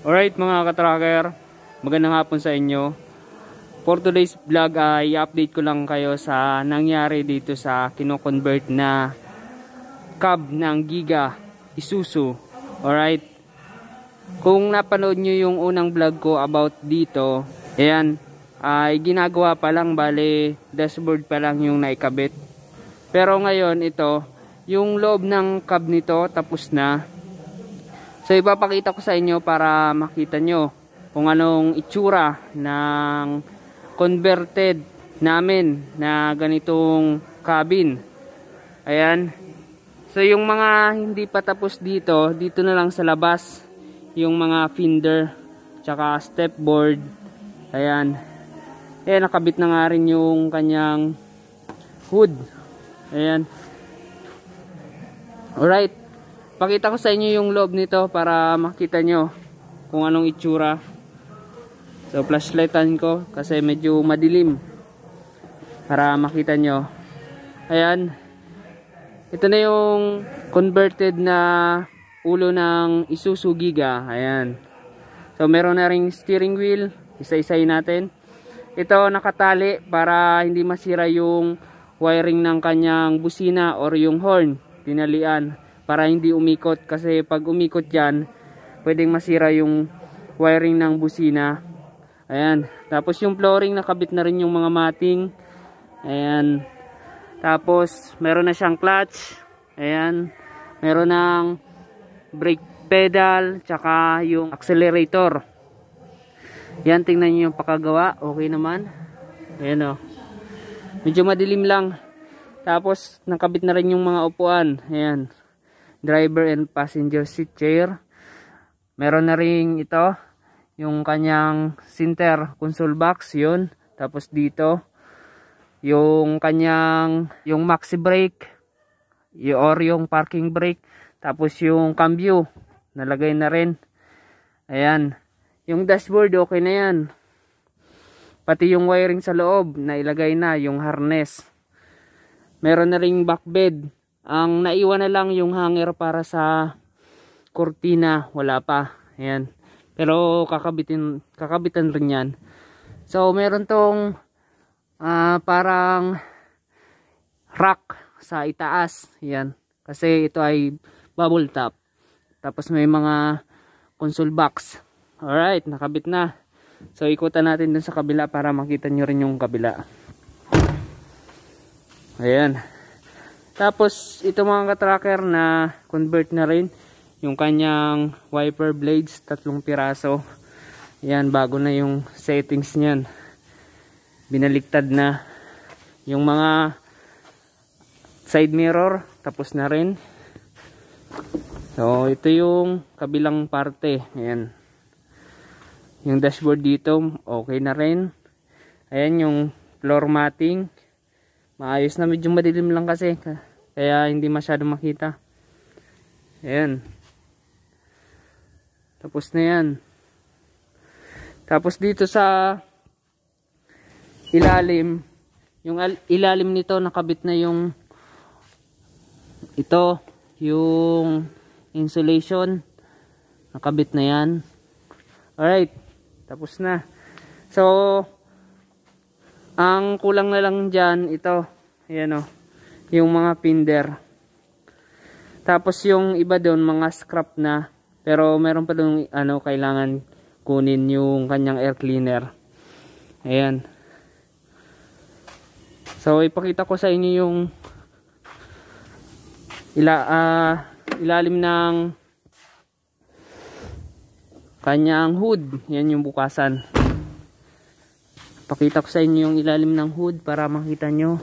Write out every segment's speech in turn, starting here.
Alright mga katracker, magandang hapon sa inyo. For today's vlog ay update ko lang kayo sa nangyari dito sa kinoconvert na cab ng Giga Isuzu. Alright. Kung napanood nyo yung unang vlog ko about dito, ayan, ay ginagawa pa lang bale dashboard pa lang yung naikabit. Pero ngayon ito, yung loob ng cab nito tapos na So ipapakita ko sa inyo para makita nyo kung anong itsura ng converted namin na ganitong cabin. Ayan. So yung mga hindi pa tapos dito, dito na lang sa labas yung mga fender tsaka step board. Ayan. Eh nakabit na nga rin yung kanyang hood. Ayan. All right. Pakita ko sa inyo yung loob nito para makita nyo kung anong itsura. So flashlightan ko kasi medyo madilim para makita nyo. Ayan. Ito na yung converted na ulo ng Isuzu Giga. Ayan. So meron na ring steering wheel. Isa-isayin natin. Ito nakatali para hindi masira yung wiring ng kanyang busina or yung horn. Tinalian para hindi umikot kasi pag umikot yan pwedeng masira yung wiring ng busina ayan tapos yung flooring nakabit na rin yung mga mating ayan tapos meron na siyang clutch ayan meron ng brake pedal tsaka yung accelerator yan tingnan nyo yung pakagawa okay naman ayan o oh. medyo madilim lang tapos nakabit na rin yung mga upuan ayan driver and passenger seat chair. Meron na ring ito, yung kanyang center console box, yun. Tapos dito, yung kanyang, yung maxi brake, or yung parking brake. Tapos yung cambio, nalagay na rin. Ayan. Yung dashboard, okay na yan. Pati yung wiring sa loob, nailagay na, yung harness. Meron na ring backbed ang naiwan na lang yung hanger para sa cortina, wala pa. Ayan. Pero kakabitin kakabitan rin 'yan. So meron tong uh, parang rack sa itaas. Ayan. Kasi ito ay bubble top. Tapos may mga console box. Alright, nakabit na. So ikutan natin dun sa kabila para makita nyo rin yung kabila. Ayan. Tapos, ito mga katracker na convert na rin. Yung kanyang wiper blades, tatlong piraso. Yan, bago na yung settings niyan. Binaliktad na. Yung mga side mirror, tapos na rin. So, ito yung kabilang parte. Ayan. Yung dashboard dito, okay na rin. Ayan, yung floor matting. Maayos na, medyo madilim lang kasi kaya hindi masyado makita. Ayan. Tapos na yan. Tapos dito sa ilalim, yung ilalim nito nakabit na yung ito, yung insulation. Nakabit na yan. Alright. Tapos na. So, ang kulang na lang dyan, ito. Ayan o. Oh yung mga pinder. Tapos yung iba doon mga scrap na pero meron pa doon ano kailangan kunin yung kanyang air cleaner. Ayan. So ipakita ko sa inyo yung ila uh, ilalim ng kanyang hood. Yan yung bukasan. Pakita ko sa inyo yung ilalim ng hood para makita nyo.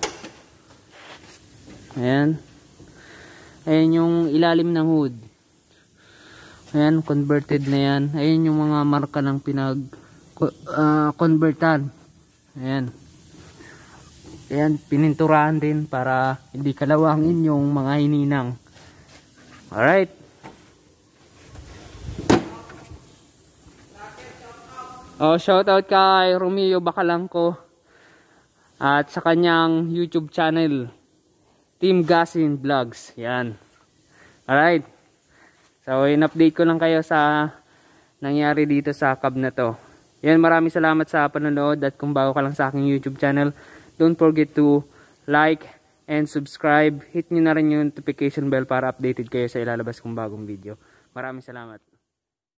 Ayan. Ayan yung ilalim ng hood. Ayan, converted na yan. Ayan yung mga marka ng pinag uh, convertan. Ayan. Ayan, pininturahan din para hindi kalawangin yung mga hininang. Alright. Oh, shout out kay Romeo Bakalangko at sa kanyang YouTube channel. Team Gasin Vlogs. Yan. Alright. So, in-update ko lang kayo sa nangyari dito sa cab na to. Yan, maraming salamat sa panonood at kung bago ka lang sa aking YouTube channel, don't forget to like and subscribe. Hit nyo na rin yung notification bell para updated kayo sa ilalabas kong bagong video. Maraming salamat.